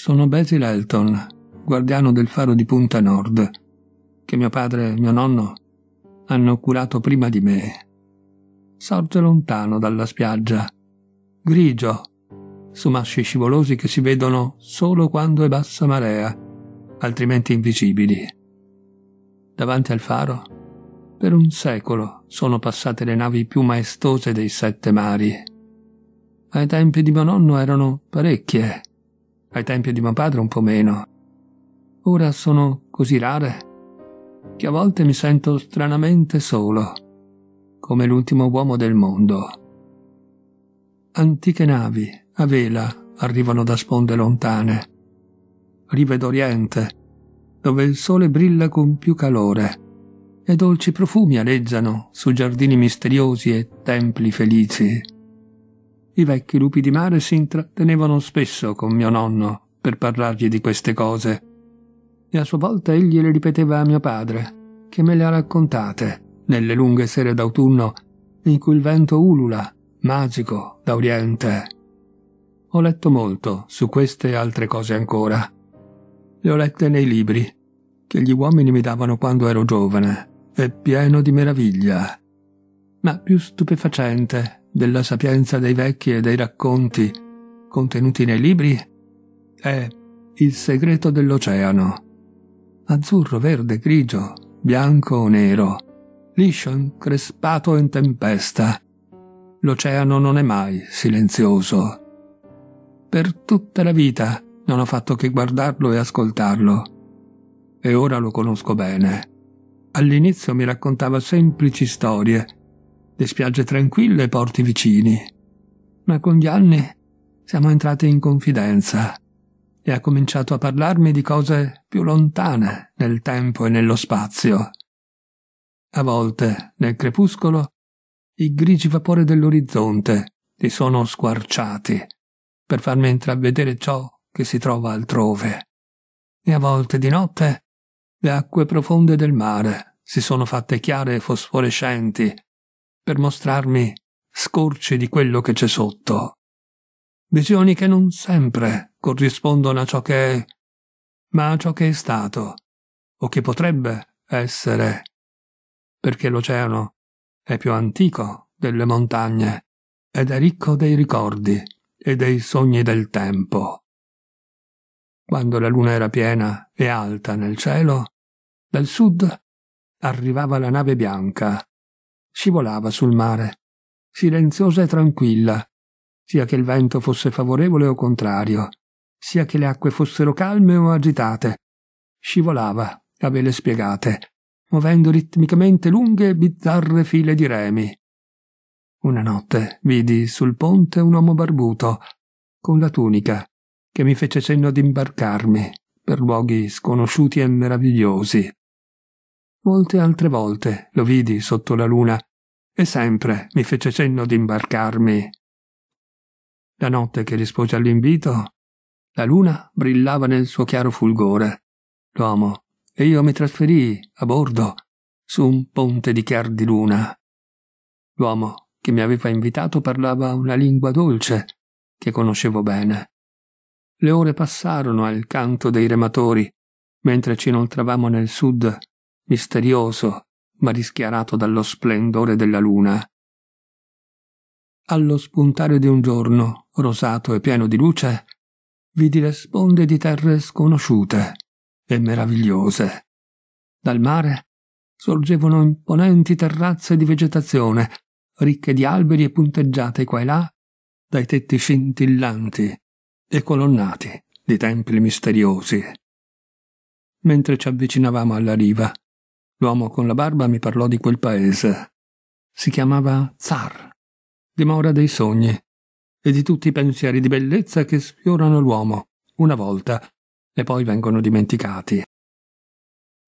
Sono Basil Elton, guardiano del faro di Punta Nord, che mio padre e mio nonno hanno curato prima di me. Sorge lontano dalla spiaggia, grigio, su masci scivolosi che si vedono solo quando è bassa marea, altrimenti invisibili. Davanti al faro, per un secolo sono passate le navi più maestose dei sette mari. Ai tempi di mio nonno erano parecchie, ai tempi di mio padre un po' meno. Ora sono così rare che a volte mi sento stranamente solo, come l'ultimo uomo del mondo. Antiche navi a vela arrivano da sponde lontane, rive d'Oriente, dove il sole brilla con più calore e dolci profumi aleggiano su giardini misteriosi e templi felici. I vecchi lupi di mare si intrattenevano spesso con mio nonno per parlargli di queste cose. E a sua volta egli le ripeteva a mio padre, che me le ha raccontate nelle lunghe sere d'autunno in cui il vento ulula, magico, da Ho letto molto su queste e altre cose ancora. Le ho lette nei libri che gli uomini mi davano quando ero giovane e pieno di meraviglia. Ma più stupefacente della sapienza dei vecchi e dei racconti contenuti nei libri è Il segreto dell'oceano. Azzurro, verde, grigio, bianco o nero, liscio, increspato in tempesta. L'oceano non è mai silenzioso. Per tutta la vita non ho fatto che guardarlo e ascoltarlo. E ora lo conosco bene. All'inizio mi raccontava semplici storie di spiagge tranquille e porti vicini. Ma con gli anni siamo entrati in confidenza e ha cominciato a parlarmi di cose più lontane nel tempo e nello spazio. A volte, nel crepuscolo, i grigi vapori dell'orizzonte si sono squarciati per farmi intravedere ciò che si trova altrove. E a volte di notte le acque profonde del mare si sono fatte chiare e fosforescenti per mostrarmi scorci di quello che c'è sotto. Visioni che non sempre corrispondono a ciò che è, ma a ciò che è stato, o che potrebbe essere, perché l'oceano è più antico delle montagne ed è ricco dei ricordi e dei sogni del tempo. Quando la luna era piena e alta nel cielo, dal sud arrivava la nave bianca scivolava sul mare, silenziosa e tranquilla, sia che il vento fosse favorevole o contrario, sia che le acque fossero calme o agitate. Scivolava, a vele spiegate, muovendo ritmicamente lunghe e bizzarre file di remi. Una notte vidi sul ponte un uomo barbuto, con la tunica, che mi fece cenno di imbarcarmi per luoghi sconosciuti e meravigliosi. Molte altre volte lo vidi sotto la luna e sempre mi fece cenno di imbarcarmi. La notte che rispose all'invito, la luna brillava nel suo chiaro fulgore. L'uomo e io mi trasferii a bordo su un ponte di chiar di luna. L'uomo che mi aveva invitato parlava una lingua dolce che conoscevo bene. Le ore passarono al canto dei rematori, mentre ci inoltravamo nel sud misterioso, ma rischiarato dallo splendore della luna. Allo spuntare di un giorno, rosato e pieno di luce, vidi le sponde di terre sconosciute e meravigliose. Dal mare sorgevano imponenti terrazze di vegetazione, ricche di alberi e punteggiate qua e là dai tetti scintillanti e colonnati di templi misteriosi. Mentre ci avvicinavamo alla riva, L'uomo con la barba mi parlò di quel paese. Si chiamava Zar, dimora dei sogni e di tutti i pensieri di bellezza che sfiorano l'uomo una volta e poi vengono dimenticati.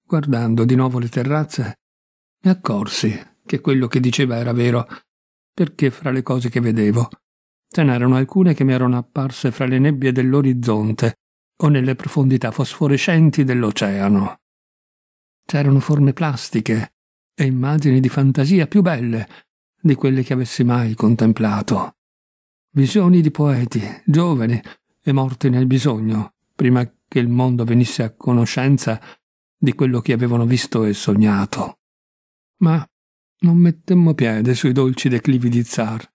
Guardando di nuovo le terrazze, mi accorsi che quello che diceva era vero, perché fra le cose che vedevo ce n'erano alcune che mi erano apparse fra le nebbie dell'orizzonte o nelle profondità fosforescenti dell'oceano. C'erano forme plastiche e immagini di fantasia più belle di quelle che avessi mai contemplato. Visioni di poeti, giovani e morti nel bisogno, prima che il mondo venisse a conoscenza di quello che avevano visto e sognato. Ma non mettemmo piede sui dolci declivi di Zar,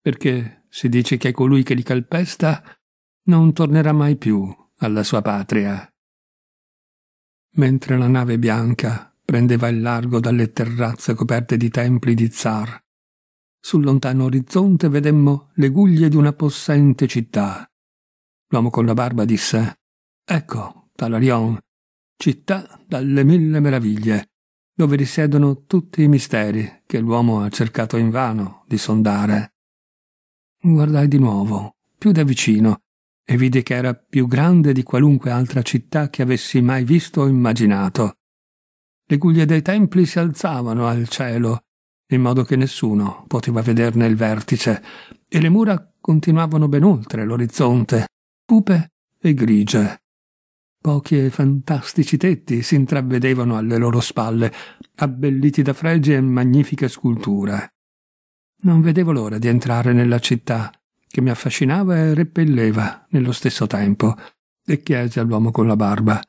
perché si dice che colui che li calpesta non tornerà mai più alla sua patria mentre la nave bianca prendeva il largo dalle terrazze coperte di templi di zar. Sul lontano orizzonte vedemmo le guglie di una possente città. L'uomo con la barba disse Ecco, Talarion, città dalle mille meraviglie, dove risiedono tutti i misteri che l'uomo ha cercato invano di sondare. Guardai di nuovo, più da vicino, e vidi che era più grande di qualunque altra città che avessi mai visto o immaginato. Le guglie dei templi si alzavano al cielo, in modo che nessuno poteva vederne il vertice, e le mura continuavano ben oltre l'orizzonte, cupe e grigie. Pochi e fantastici tetti si intravedevano alle loro spalle, abbelliti da fregi e magnifiche sculture. Non vedevo l'ora di entrare nella città che mi affascinava e repelleva nello stesso tempo, e chiese all'uomo con la barba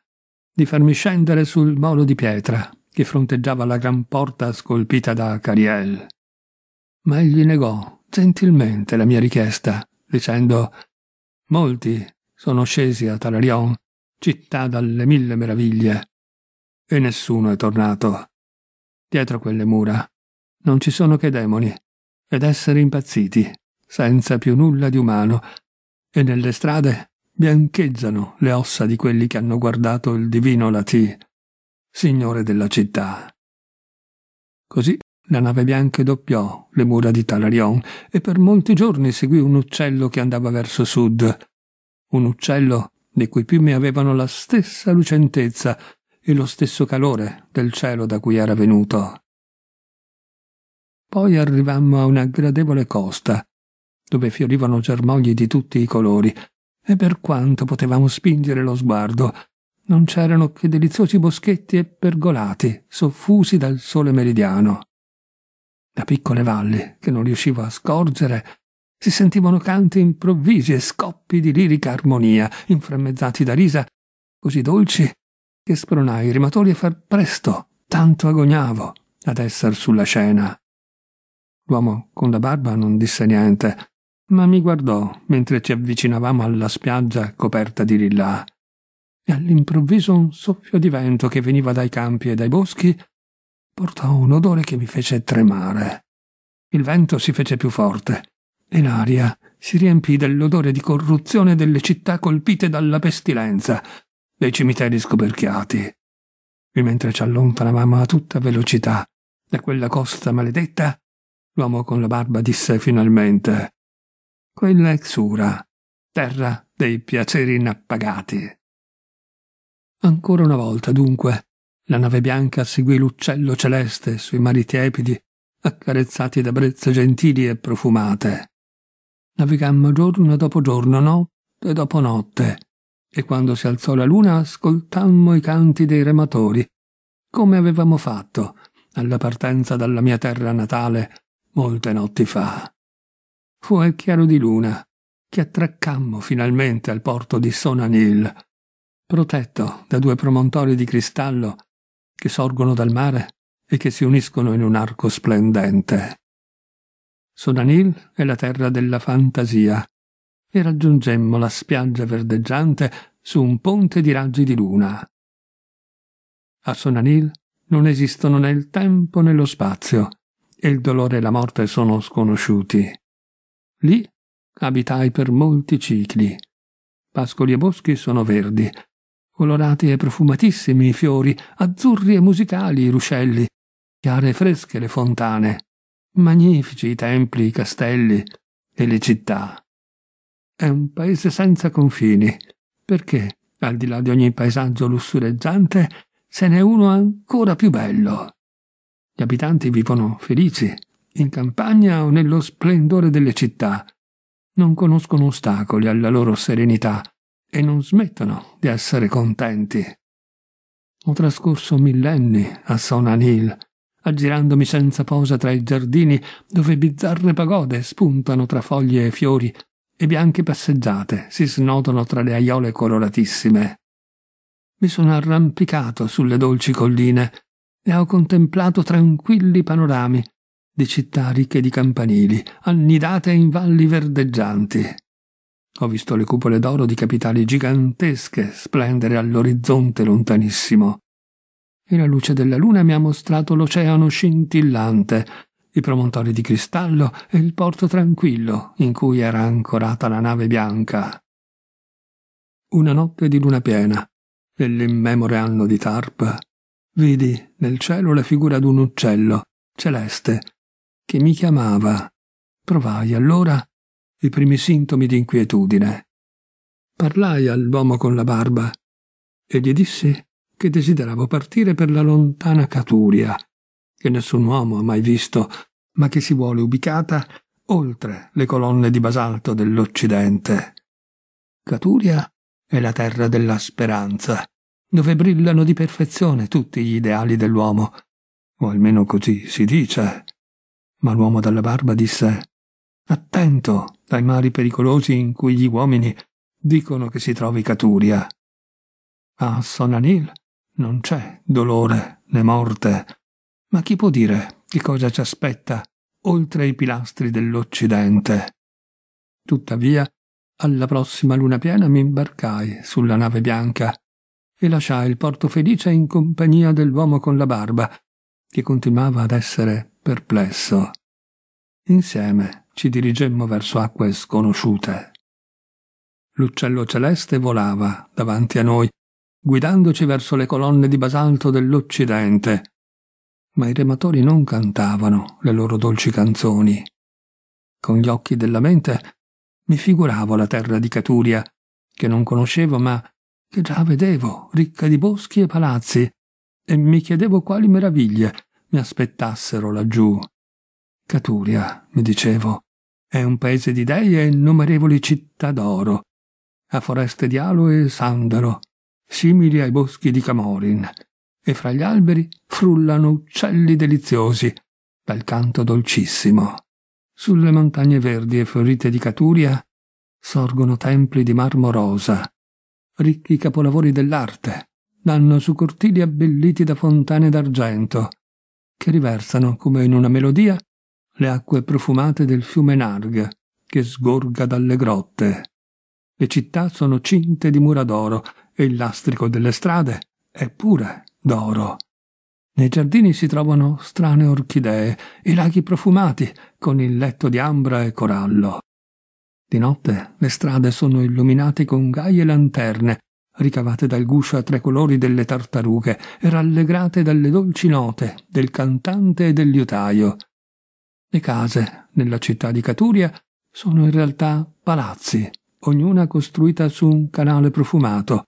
di farmi scendere sul molo di pietra che fronteggiava la gran porta scolpita da Cariel. Ma egli negò gentilmente la mia richiesta, dicendo Molti sono scesi a Talarion, città dalle mille meraviglie, e nessuno è tornato. Dietro quelle mura non ci sono che demoni ed esseri impazziti senza più nulla di umano, e nelle strade biancheggiano le ossa di quelli che hanno guardato il divino Lati, signore della città. Così la nave bianca doppiò le mura di Talarion e per molti giorni seguì un uccello che andava verso sud, un uccello le cui piume avevano la stessa lucentezza e lo stesso calore del cielo da cui era venuto. Poi arrivammo a una gradevole costa, dove fiorivano germogli di tutti i colori, e per quanto potevamo spingere lo sguardo, non c'erano che deliziosi boschetti e pergolati, soffusi dal sole meridiano. Da piccole valli, che non riuscivo a scorgere, si sentivano canti improvvisi e scoppi di lirica armonia, inframmezzati da risa così dolci che spronai i rimatori a far presto, tanto agognavo ad esser sulla scena. L'uomo con la barba non disse niente, ma mi guardò mentre ci avvicinavamo alla spiaggia coperta di lilla. E all'improvviso un soffio di vento che veniva dai campi e dai boschi portò un odore che mi fece tremare. Il vento si fece più forte e l'aria si riempì dell'odore di corruzione delle città colpite dalla pestilenza, dei cimiteri scoperchiati. E mentre ci allontanavamo a tutta velocità da quella costa maledetta, l'uomo con la barba disse finalmente quella è Xura, terra dei piaceri inappagati. Ancora una volta, dunque, la nave bianca seguì l'uccello celeste sui mari tiepidi, accarezzati da brezze gentili e profumate. Navigammo giorno dopo giorno, notte dopo notte, e quando si alzò la luna ascoltammo i canti dei rematori, come avevamo fatto alla partenza dalla mia terra natale molte notti fa. Fu al chiaro di luna che attraccammo finalmente al porto di Sonanil, protetto da due promontori di cristallo che sorgono dal mare e che si uniscono in un arco splendente. Sonanil è la terra della fantasia e raggiungemmo la spiaggia verdeggiante su un ponte di raggi di luna. A Sonanil non esistono né il tempo né lo spazio e il dolore e la morte sono sconosciuti. Lì abitai per molti cicli. Pascoli e boschi sono verdi, colorati e profumatissimi i fiori, azzurri e musicali i ruscelli, chiare e fresche le fontane, magnifici i templi, i castelli e le città. È un paese senza confini, perché, al di là di ogni paesaggio lussureggiante, ce n'è uno ancora più bello. Gli abitanti vivono felici, in campagna o nello splendore delle città. Non conoscono ostacoli alla loro serenità e non smettono di essere contenti. Ho trascorso millenni a Sonanil, aggirandomi senza posa tra i giardini dove bizzarre pagode spuntano tra foglie e fiori e bianche passeggiate si snodano tra le aiole coloratissime. Mi sono arrampicato sulle dolci colline e ho contemplato tranquilli panorami di città ricche di campanili, annidate in valli verdeggianti. Ho visto le cupole d'oro di capitali gigantesche splendere all'orizzonte lontanissimo. E la luce della luna mi ha mostrato l'oceano scintillante, i promontori di cristallo e il porto tranquillo in cui era ancorata la nave bianca. Una notte di luna piena, nell'immemore anno di Tarp, vidi nel cielo la figura d'un uccello celeste che mi chiamava. Provai allora i primi sintomi di inquietudine. Parlai all'uomo con la barba e gli dissi che desideravo partire per la lontana Caturia, che nessun uomo ha mai visto, ma che si vuole ubicata oltre le colonne di basalto dell'Occidente. Caturia è la terra della speranza, dove brillano di perfezione tutti gli ideali dell'uomo, o almeno così si dice. Ma l'uomo dalla barba disse Attento dai mari pericolosi in cui gli uomini dicono che si trovi Caturia. A Sonanil non c'è dolore né morte, ma chi può dire che cosa ci aspetta oltre i pilastri dell'Occidente? Tuttavia, alla prossima luna piena mi imbarcai sulla nave bianca e lasciai il porto felice in compagnia dell'uomo con la barba, che continuava ad essere perplesso. Insieme ci dirigemmo verso acque sconosciute. L'uccello celeste volava davanti a noi, guidandoci verso le colonne di basalto dell'Occidente, ma i rematori non cantavano le loro dolci canzoni. Con gli occhi della mente mi figuravo la terra di Caturia, che non conoscevo ma che già vedevo, ricca di boschi e palazzi, e mi chiedevo quali meraviglie mi aspettassero laggiù. Caturia, mi dicevo, è un paese di dei e innumerevoli città d'oro, a foreste di alo e sandalo, simili ai boschi di Camorin, e fra gli alberi frullano uccelli deliziosi, dal canto dolcissimo. Sulle montagne verdi e fiorite di Caturia sorgono templi di marmo rosa, ricchi capolavori dell'arte, danno su cortili abbelliti da fontane d'argento, che riversano, come in una melodia, le acque profumate del fiume Narg, che sgorga dalle grotte. Le città sono cinte di mura d'oro e il lastrico delle strade è pure d'oro. Nei giardini si trovano strane orchidee e laghi profumati con il letto di ambra e corallo. Di notte le strade sono illuminate con gaie lanterne ricavate dal guscio a tre colori delle tartarughe e rallegrate dalle dolci note del cantante e del liutaio. Le case nella città di Caturia sono in realtà palazzi, ognuna costruita su un canale profumato,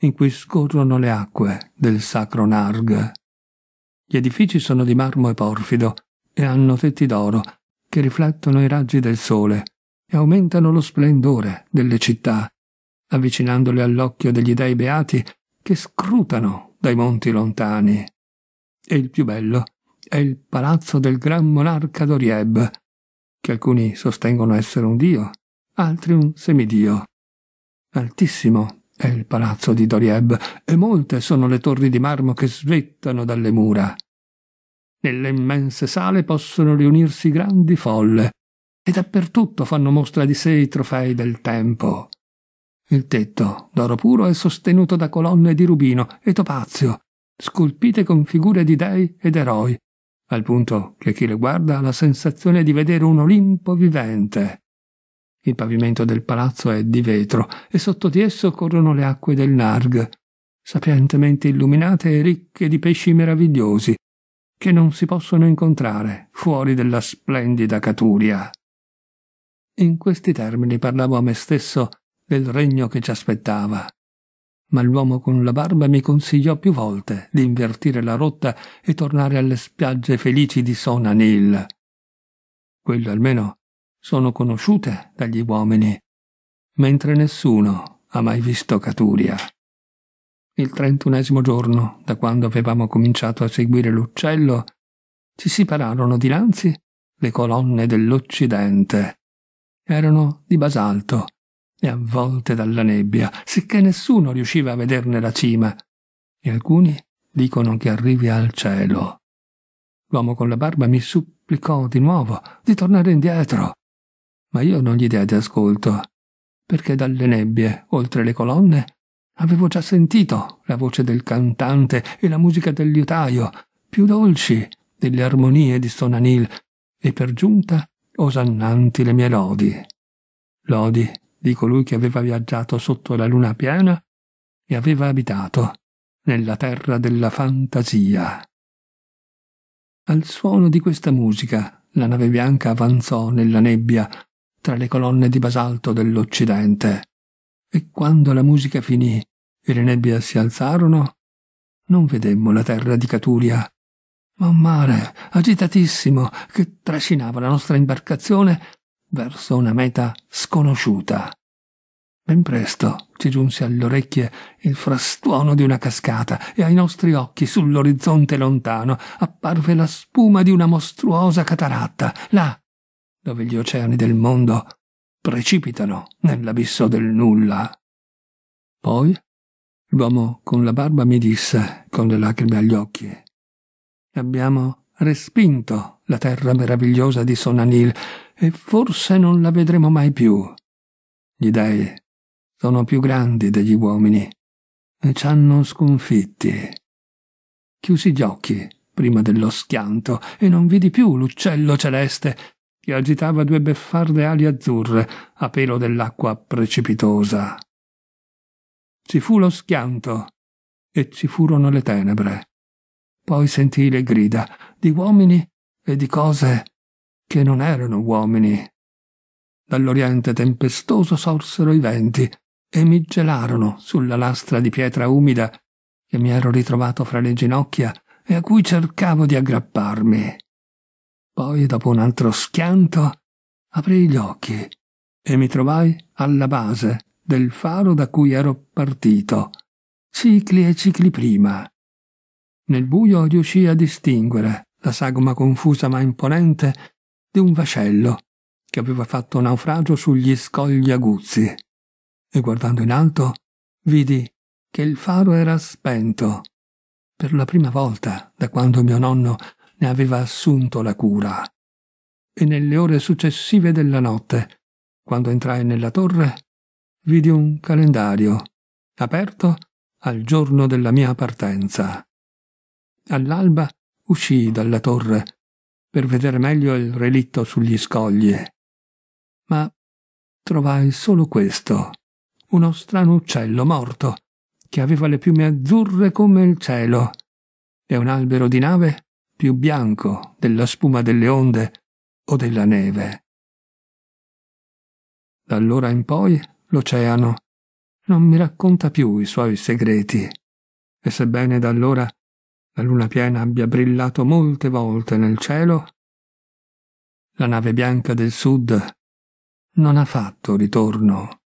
in cui scorrono le acque del sacro Narg. Gli edifici sono di marmo e porfido e hanno tetti d'oro che riflettono i raggi del sole e aumentano lo splendore delle città avvicinandole all'occhio degli dei beati che scrutano dai monti lontani. E il più bello è il palazzo del gran monarca d'Orieb, che alcuni sostengono essere un dio, altri un semidio. Altissimo è il palazzo di Dorieb e molte sono le torri di marmo che svettano dalle mura. Nelle immense sale possono riunirsi grandi folle e dappertutto fanno mostra di sé i trofei del tempo. Il tetto, d'oro puro, è sostenuto da colonne di rubino e topazio, scolpite con figure di dei ed eroi, al punto che chi le guarda ha la sensazione di vedere un Olimpo vivente. Il pavimento del palazzo è di vetro e sotto di esso corrono le acque del Narg, sapientemente illuminate e ricche di pesci meravigliosi, che non si possono incontrare fuori della splendida Caturia. In questi termini parlavo a me stesso del regno che ci aspettava. Ma l'uomo con la barba mi consigliò più volte di invertire la rotta e tornare alle spiagge felici di Sonanil. Quelle almeno sono conosciute dagli uomini, mentre nessuno ha mai visto Caturia. Il trentunesimo giorno, da quando avevamo cominciato a seguire l'uccello, ci si pararono dinanzi le colonne dell'Occidente. Erano di basalto, e avvolte dalla nebbia, sicché nessuno riusciva a vederne la cima, e alcuni dicono che arrivi al cielo. L'uomo con la barba mi supplicò di nuovo di tornare indietro, ma io non gli diedi ascolto, perché dalle nebbie, oltre le colonne, avevo già sentito la voce del cantante e la musica del liutaio, più dolci delle armonie di Sonanil, e per giunta osannanti le mie lodi. Lodi di colui che aveva viaggiato sotto la luna piena e aveva abitato nella terra della fantasia. Al suono di questa musica la nave bianca avanzò nella nebbia tra le colonne di basalto dell'Occidente e quando la musica finì e le nebbie si alzarono, non vedemmo la terra di Caturia, ma un mare agitatissimo che trascinava la nostra imbarcazione verso una meta sconosciuta. Ben presto ci giunse alle orecchie il frastuono di una cascata e ai nostri occhi sull'orizzonte lontano apparve la spuma di una mostruosa cataratta, là dove gli oceani del mondo precipitano nell'abisso del nulla. Poi l'uomo con la barba mi disse, con le lacrime agli occhi, abbiamo respinto la terra meravigliosa di Sonanil e forse non la vedremo mai più. Gli dei sono più grandi degli uomini e ci hanno sconfitti. Chiusi gli occhi prima dello schianto e non vidi più l'uccello celeste che agitava due beffarde ali azzurre a pelo dell'acqua precipitosa. Ci fu lo schianto e ci furono le tenebre. Poi sentii le grida di uomini e di cose che non erano uomini. Dall'oriente tempestoso sorsero i venti e mi gelarono sulla lastra di pietra umida che mi ero ritrovato fra le ginocchia e a cui cercavo di aggrapparmi. Poi, dopo un altro schianto, aprii gli occhi e mi trovai alla base del faro da cui ero partito, cicli e cicli prima. Nel buio riuscii a distinguere la sagoma confusa ma imponente di un vascello che aveva fatto naufragio sugli scogli aguzzi e guardando in alto vidi che il faro era spento per la prima volta da quando mio nonno ne aveva assunto la cura. E nelle ore successive della notte, quando entrai nella torre, vidi un calendario aperto al giorno della mia partenza. All'alba uscii dalla torre per vedere meglio il relitto sugli scogli. Ma trovai solo questo, uno strano uccello morto, che aveva le piume azzurre come il cielo, e un albero di nave più bianco della spuma delle onde o della neve. Da allora in poi l'oceano non mi racconta più i suoi segreti, e sebbene da allora la luna piena abbia brillato molte volte nel cielo, la nave bianca del sud non ha fatto ritorno